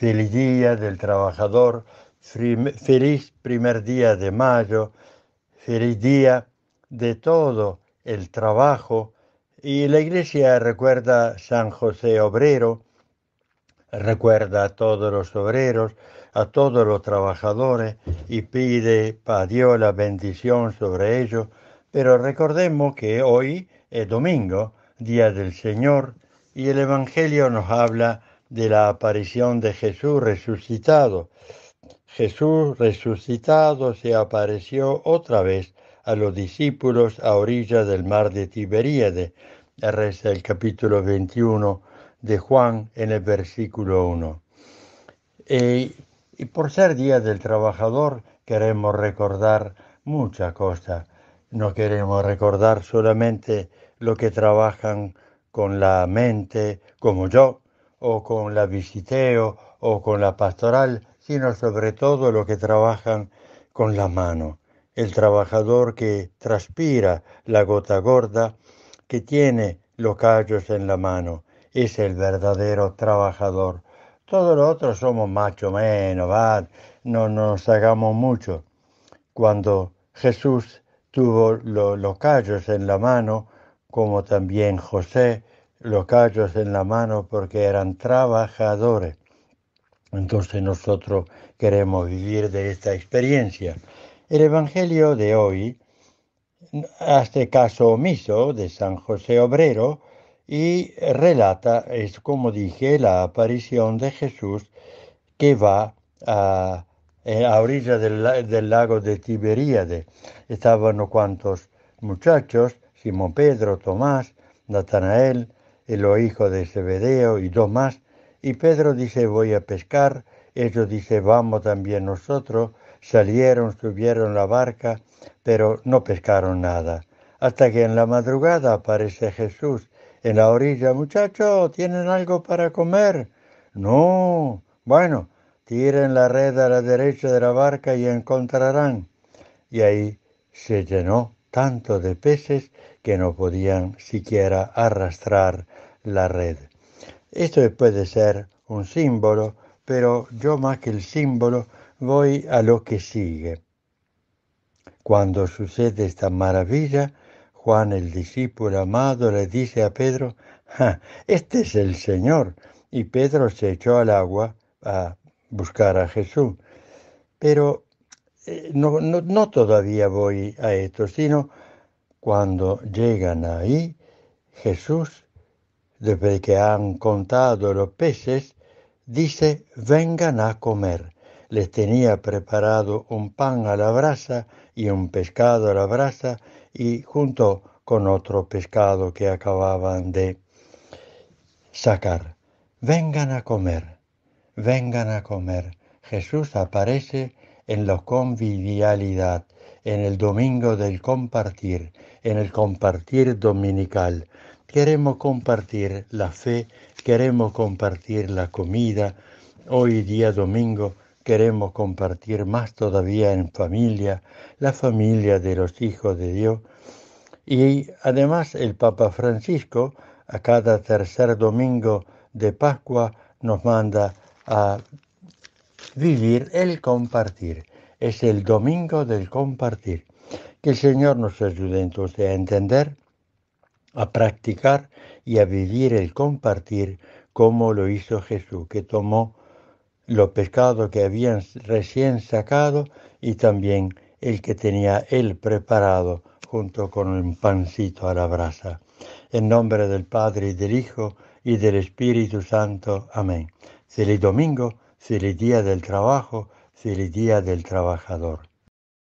Feliz Día del Trabajador, feliz primer día de mayo, feliz día de todo el trabajo. Y la iglesia recuerda a San José Obrero, recuerda a todos los obreros, a todos los trabajadores y pide para Dios la bendición sobre ellos. Pero recordemos que hoy es domingo, Día del Señor, y el Evangelio nos habla de la aparición de Jesús resucitado. Jesús resucitado se apareció otra vez a los discípulos a orilla del mar de Tiberíade, reza el capítulo 21 de Juan en el versículo 1. Eh, y por ser Día del Trabajador queremos recordar muchas cosas. No queremos recordar solamente lo que trabajan con la mente, como yo, o con la visiteo o con la pastoral, sino sobre todo los que trabajan con la mano, el trabajador que transpira la gota gorda, que tiene los callos en la mano, es el verdadero trabajador. Todos los otros somos macho menos, no nos hagamos mucho. Cuando Jesús tuvo los callos en la mano, como también José, los callos en la mano porque eran trabajadores. Entonces nosotros queremos vivir de esta experiencia. El Evangelio de hoy hace caso omiso de San José Obrero y relata, es como dije, la aparición de Jesús que va a, eh, a orilla del, del lago de Tiberíade Estaban cuantos muchachos, Simón Pedro, Tomás, Natanael, el hijo de Zebedeo y dos más, y Pedro dice voy a pescar, ellos dice vamos también nosotros, salieron, subieron la barca, pero no pescaron nada, hasta que en la madrugada aparece Jesús en la orilla, muchachos, ¿tienen algo para comer? No, bueno, tiren la red a la derecha de la barca y encontrarán. Y ahí se llenó tanto de peces que no podían siquiera arrastrar la red. Esto puede ser un símbolo, pero yo más que el símbolo voy a lo que sigue. Cuando sucede esta maravilla, Juan el discípulo amado le dice a Pedro, este es el Señor. Y Pedro se echó al agua a buscar a Jesús. Pero eh, no, todavía voy a esto, sino cuando llegan ahí, Jesús, desde que han contado los peces, dice, vengan a comer. Les tenía preparado un pan a la brasa y un pescado a la brasa y junto con otro pescado que acababan de sacar. Vengan a comer, vengan a comer. Jesús aparece en la convivialidad, en el domingo del compartir, en el compartir dominical. Queremos compartir la fe, queremos compartir la comida. Hoy día domingo queremos compartir más todavía en familia, la familia de los hijos de Dios. Y además el Papa Francisco a cada tercer domingo de Pascua nos manda a vivir el compartir. Es el domingo del compartir. Que el Señor nos ayude entonces a entender, a practicar y a vivir el compartir como lo hizo Jesús, que tomó los pescados que habían recién sacado y también el que tenía él preparado junto con un pancito a la brasa. En nombre del Padre y del Hijo y del Espíritu Santo. Amén. Feliz domingo feliz día del trabajo, feliz día del trabajador.